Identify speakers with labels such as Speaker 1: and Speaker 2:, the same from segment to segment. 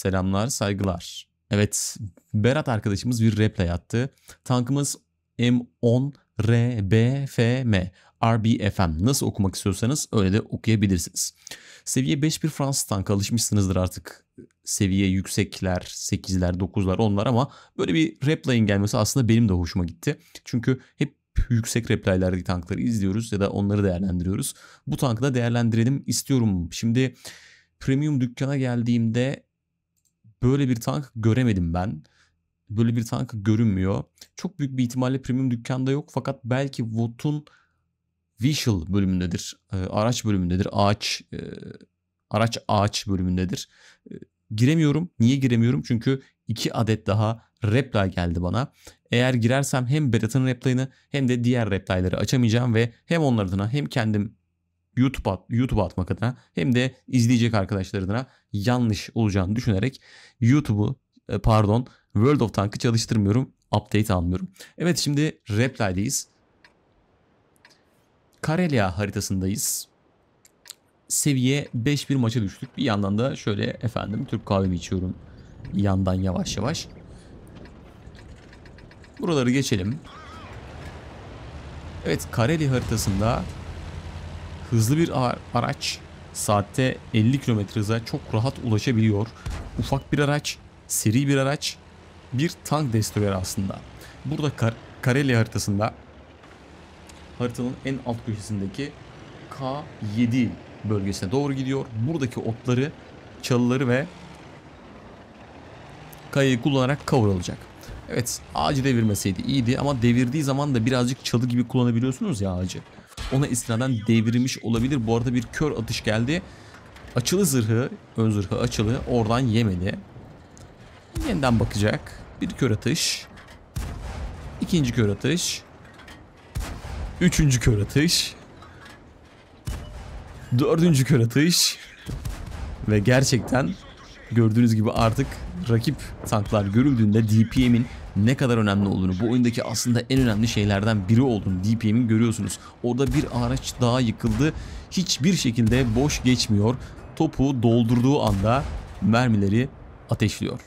Speaker 1: Selamlar, saygılar. Evet, Berat arkadaşımız bir replay yaptı. Tankımız M10 RBFM. RBFM nasıl okumak istiyorsanız öyle de okuyabilirsiniz. Seviye 5 bir Fransız tankı alışmışsınızdır artık. Seviye yüksekler, 8'ler, 9'lar onlar ama böyle bir replay'in gelmesi aslında benim de hoşuma gitti. Çünkü hep yüksek replaylardaki tankları izliyoruz ya da onları değerlendiriyoruz. Bu tankı da değerlendirelim istiyorum. Şimdi premium dükkana geldiğimde Böyle bir tank göremedim ben. Böyle bir tank görünmüyor. Çok büyük bir ihtimalle premium dükkanda yok. Fakat belki VOT'un Visual bölümündedir. E, araç bölümündedir. Ağaç e, araç ağaç bölümündedir. E, giremiyorum. Niye giremiyorum? Çünkü iki adet daha reply geldi bana. Eğer girersem hem Berat'ın replayını hem de diğer replayları açamayacağım ve hem onlardan hem kendim YouTube'a YouTube atmak adına hem de izleyecek arkadaşlarına yanlış olacağını düşünerek YouTube'u e, pardon World of Tank'ı çalıştırmıyorum. Update almıyorum. Evet şimdi Reply'deyiz. Karelia haritasındayız. Seviye 5 bir maça düştük. Bir yandan da şöyle efendim Türk kahvemi içiyorum. Yandan yavaş yavaş. Buraları geçelim. Evet Kareli haritasında hızlı bir araç saatte 50 km hıza çok rahat ulaşabiliyor. Ufak bir araç, seri bir araç, bir tank destroyer aslında. Burada Kar Karelia haritasında haritanın en alt köşesindeki K7 bölgesine doğru gidiyor. Buradaki otları, çalıları ve kayayı kullanarak kavrulacak. Evet ağacı devirmeseydi iyiydi ama devirdiği zaman da birazcık çalı gibi kullanabiliyorsunuz ya ağacı. Ona istinaden devirmiş olabilir. Bu arada bir kör atış geldi. Açılı zırhı, ön zırhı açılı. Oradan yemedi. Yeniden bakacak. Bir kör atış. İkinci kör atış. Üçüncü kör atış. Dördüncü kör atış. Ve gerçekten gördüğünüz gibi artık rakip tanklar görüldüğünde DPM'in ne kadar önemli olduğunu, bu oyundaki aslında en önemli şeylerden biri olduğunu DPM'in görüyorsunuz. Orada bir araç daha yıkıldı. Hiçbir şekilde boş geçmiyor. Topu doldurduğu anda mermileri ateşliyor.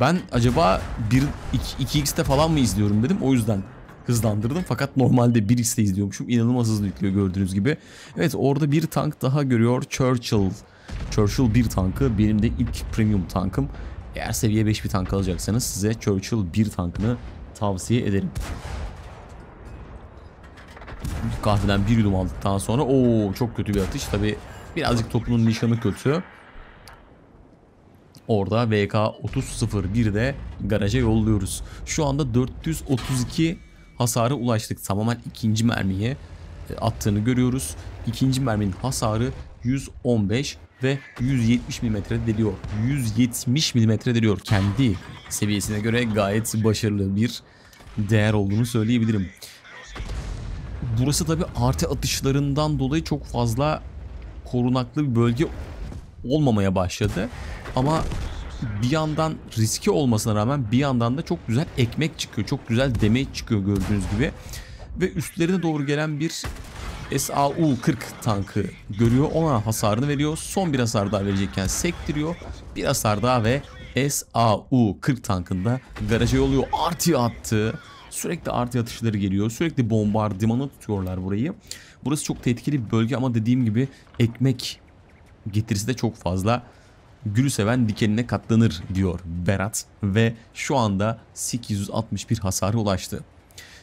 Speaker 1: Ben acaba 1 2, 2x'te falan mı izliyorum dedim. O yüzden hızlandırdım. Fakat normalde 1x'te izliyormuşum. İnanılmaz hızlı yüklüyor gördüğünüz gibi. Evet orada bir tank daha görüyor. Churchill. Churchill bir tankı. Benim de ilk premium tankım. Eğer seviye 5 bir tank alacaksanız size Churchill 1 tankını tavsiye ederim. Kahveden bir yudum aldıktan sonra o çok kötü bir atış. Tabi birazcık topunun nişanı kötü. Orada VK 3001 de garaja yolluyoruz. Şu anda 432 hasarı ulaştık. Tamamen ikinci mermiyi e, attığını görüyoruz. İkinci merminin hasarı 115 ve 170 mm deliyor. 170 mm deliyor. Kendi seviyesine göre gayet başarılı bir değer olduğunu söyleyebilirim. Burası tabi artı atışlarından dolayı çok fazla korunaklı bir bölge olmamaya başladı. Ama bir yandan riski olmasına rağmen bir yandan da çok güzel ekmek çıkıyor. Çok güzel demeç çıkıyor gördüğünüz gibi. Ve üstlerine doğru gelen bir SAU-40 tankı görüyor. Ona hasarını veriyor. Son bir hasar daha verecekken sektiriyor. Bir hasar daha ve SAU-40 tankında garaja yolluyor. Artı attı. Sürekli artı atışları geliyor. Sürekli bombardımanı tutuyorlar burayı. Burası çok tehlikeli bir bölge ama dediğim gibi ekmek getirisi de çok fazla. Gülü seven dikenine katlanır diyor Berat ve şu anda 861 hasarı ulaştı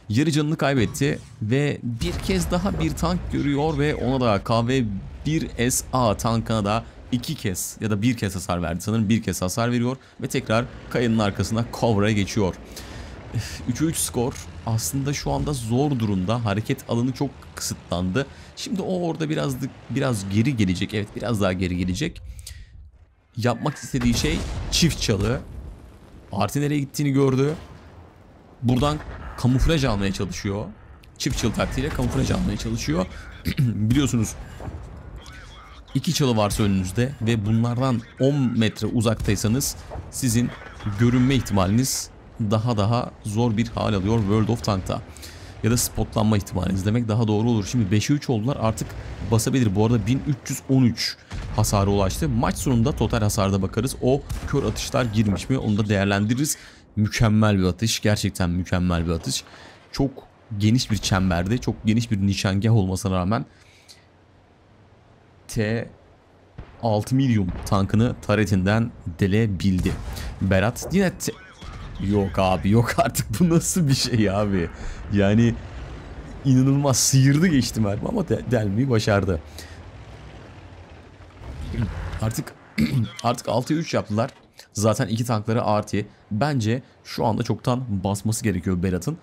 Speaker 1: yarı canını kaybetti ve bir kez daha bir tank görüyor ve ona da KV-1SA tankına da iki kez ya da bir kez hasar verdi sanırım bir kez hasar veriyor ve tekrar kayanın arkasına Cover'a geçiyor. 3 3 skor aslında şu anda zor durumda. Hareket alanı çok kısıtlandı. Şimdi o orada biraz biraz geri gelecek. Evet biraz daha geri gelecek. Yapmak istediği şey çift çalı. Artiner'e gittiğini gördü. Buradan kamuflaj almaya çalışıyor. Çift çıl taktiğiyle kamuflaj almaya çalışıyor. Biliyorsunuz iki çalı varsa önünüzde ve bunlardan 10 metre uzaktaysanız sizin görünme ihtimaliniz daha daha zor bir hal alıyor World of Tank'ta. Ya da spotlanma ihtimaliniz demek daha doğru olur. Şimdi 5'e 3 oldular artık basabilir. Bu arada 1313 hasara ulaştı. Maç sonunda total hasarda bakarız. O kör atışlar girmiş mi onu da değerlendiririz. Mükemmel bir atış. Gerçekten mükemmel bir atış. Çok geniş bir çemberde, çok geniş bir nişangah olmasına rağmen T 6 milyon tankını taretinden delebildi. Berat yine Yok abi yok artık bu nasıl bir şey abi. Yani inanılmaz sıyırdı geçti mermi ama de delmeyi başardı. Artık artık 6'ya 3 yaptılar. Zaten iki tankları artı. Bence şu anda çoktan basması gerekiyor Berat'ın.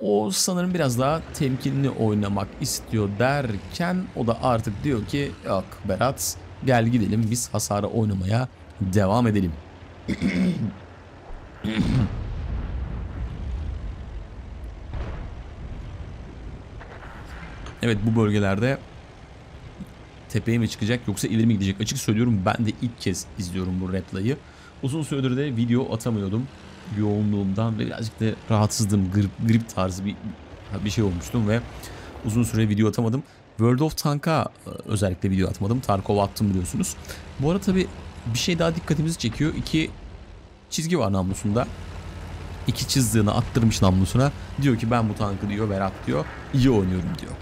Speaker 1: O sanırım biraz daha temkinli oynamak istiyor derken o da artık diyor ki yok Berat gel gidelim biz hasara oynamaya devam edelim. evet bu bölgelerde tepeye mi çıkacak yoksa ileri mi gidecek açık söylüyorum ben de ilk kez izliyorum bu replayı. Uzun süredir de video atamıyordum yoğunluğumdan ve birazcık da rahatsızdım. Grip, grip tarzı bir, bir şey olmuştum ve uzun süre video atamadım. World of Tank'a e, özellikle video atmadım. Tarkov attım biliyorsunuz. Bu arada tabi bir şey daha dikkatimizi çekiyor. İki çizgi var namlusunda. İki çizdiğini attırmış namlusuna. Diyor ki ben bu tankı diyor Berat diyor. İyi oynuyorum diyor.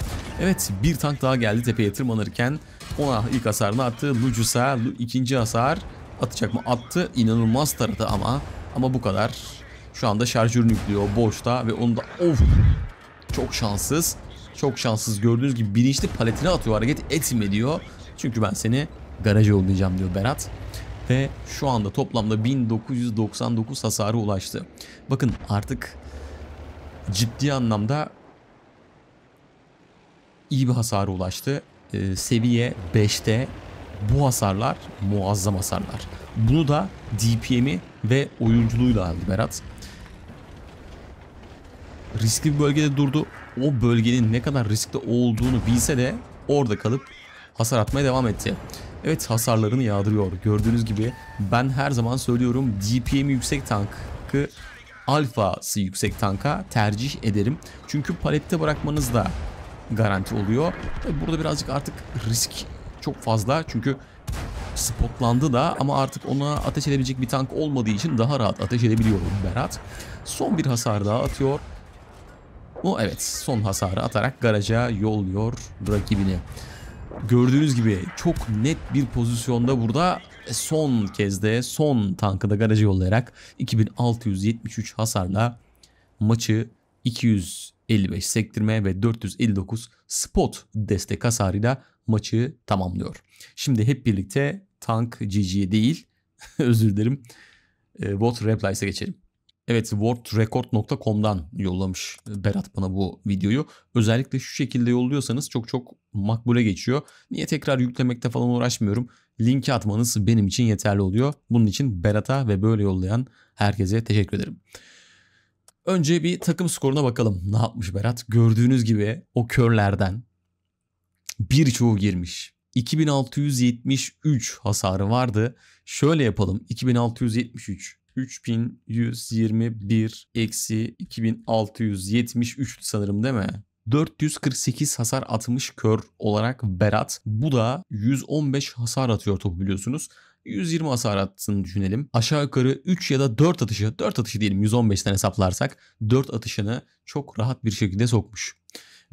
Speaker 1: Evet bir tank daha geldi tepeye tırmanırken ona ilk hasarını attı. Lucus'a ikinci hasar Atacak mı? Attı. İnanılmaz taradı ama. Ama bu kadar. Şu anda şarjörünü yüklüyor boşta ve onu da of çok şanssız. Çok şanssız gördüğünüz gibi bilinçli paletine atıyor hareket etme diyor. Çünkü ben seni garaja yollayacağım diyor Berat. Ve şu anda toplamda 1999 hasarı ulaştı. Bakın artık ciddi anlamda iyi bir hasarı ulaştı. Ee, seviye 5'te bu hasarlar muazzam hasarlar. Bunu da DPM'i ve oyunculuğuyla aldı Berat. Riskli bir bölgede durdu. O bölgenin ne kadar riskli olduğunu bilse de orada kalıp hasar atmaya devam etti. Evet hasarlarını yağdırıyor. Gördüğünüz gibi ben her zaman söylüyorum DPM yüksek tankı alfası yüksek tanka tercih ederim. Çünkü palette bırakmanız da garanti oluyor. Tabii burada birazcık artık risk çok fazla çünkü spotlandı da ama artık ona ateş edebilecek bir tank olmadığı için daha rahat ateş edebiliyor Berat. Son bir hasar daha atıyor. O evet son hasarı atarak garaja yolluyor rakibini. Gördüğünüz gibi çok net bir pozisyonda burada e, son kez de son tankı da garaja yollayarak 2673 hasarla maçı 255 sektirme ve 459 spot destek hasarıyla maçı tamamlıyor. Şimdi hep birlikte Tank GG'ye değil özür dilerim e, Word Replies'e geçelim. Evet worldrecord.com'dan yollamış Berat bana bu videoyu. Özellikle şu şekilde yolluyorsanız çok çok makbule geçiyor. Niye tekrar yüklemekte falan uğraşmıyorum. Linki atmanız benim için yeterli oluyor. Bunun için Berat'a ve böyle yollayan herkese teşekkür ederim. Önce bir takım skoruna bakalım. Ne yapmış Berat? Gördüğünüz gibi o körlerden birçoğu girmiş. 2673 hasarı vardı. Şöyle yapalım. 2673. 3121 eksi 2673 sanırım değil mi? 448 hasar atmış kör olarak Berat. Bu da 115 hasar atıyor topu biliyorsunuz. 120 hasar attığını düşünelim. Aşağı yukarı 3 ya da 4 atışı, 4 atışı diyelim 115'ten hesaplarsak 4 atışını çok rahat bir şekilde sokmuş.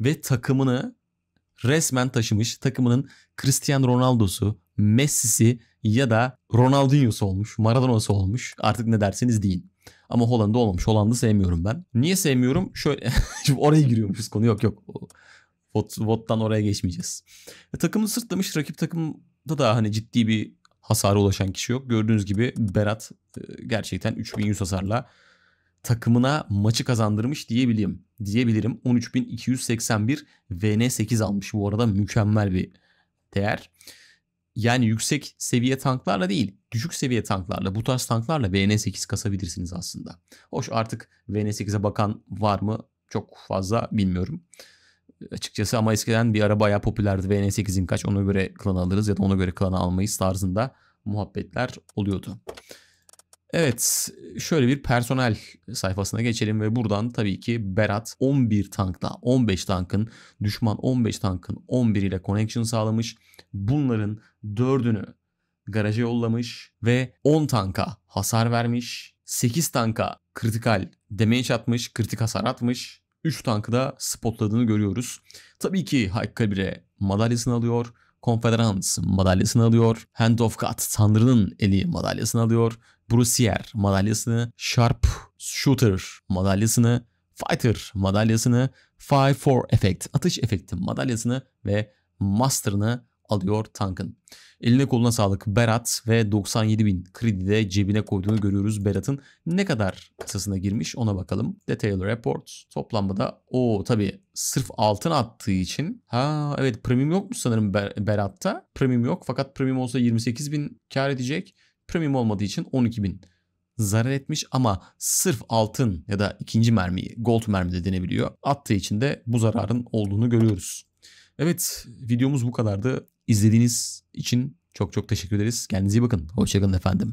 Speaker 1: Ve takımını resmen taşımış takımının Cristiano Ronaldo'su, Messi'si ya da Ronaldinho'su olmuş, Maradona'sı olmuş. Artık ne derseniz deyin. Ama Hollanda olmamış. Hollanda sevmiyorum ben. Niye sevmiyorum? Şöyle Şimdi oraya giriyormuşuz konu. Yok yok. Vot, vottan oraya geçmeyeceğiz. E, takımını sırtlamış. Rakip takımda da hani ciddi bir hasara ulaşan kişi yok. Gördüğünüz gibi Berat e, gerçekten 3100 hasarla takımına maçı kazandırmış diyebilirim. Diyebilirim 13.281 VN8 almış. Bu arada mükemmel bir değer. Yani yüksek seviye tanklarla değil, düşük seviye tanklarla, bu tarz tanklarla VN8 kasabilirsiniz aslında. Hoş artık VN8'e bakan var mı çok fazla bilmiyorum. Açıkçası ama eskiden bir ara bayağı popülerdi. VN8'in kaç ona göre klan alırız ya da ona göre klan almayız tarzında muhabbetler oluyordu. Evet şöyle bir personel sayfasına geçelim ve buradan tabii ki Berat 11 tankla 15 tankın düşman 15 tankın 11 ile connection sağlamış. Bunların 4'ünü garaja yollamış ve 10 tanka hasar vermiş. 8 tanka kritikal damage atmış, kritik hasar atmış. 3 tankı da spotladığını görüyoruz. Tabii ki Hakkabire madalyasını alıyor. Konfederans madalyasını alıyor. Hand of God Tanrı'nın eli madalyasını alıyor. Brusier madalyasını, Sharp Shooter madalyasını, Fighter madalyasını, Five Four Effect atış efekti madalyasını ve Master'ını alıyor tankın. Eline koluna sağlık Berat ve 97 bin kredi de cebine koyduğunu görüyoruz Berat'ın. Ne kadar kasasına girmiş ona bakalım. Detail report toplamda o tabi sırf altın attığı için. Ha evet premium yok mu sanırım Berat'ta? Premium yok fakat premium olsa 28 bin kar edecek. Premium olmadığı için 12.000 zarar etmiş ama sırf altın ya da ikinci mermiyi gold mermi de denebiliyor. Attığı için de bu zararın olduğunu görüyoruz. Evet videomuz bu kadardı. İzlediğiniz için çok çok teşekkür ederiz. Kendinize iyi bakın. Hoşçakalın efendim.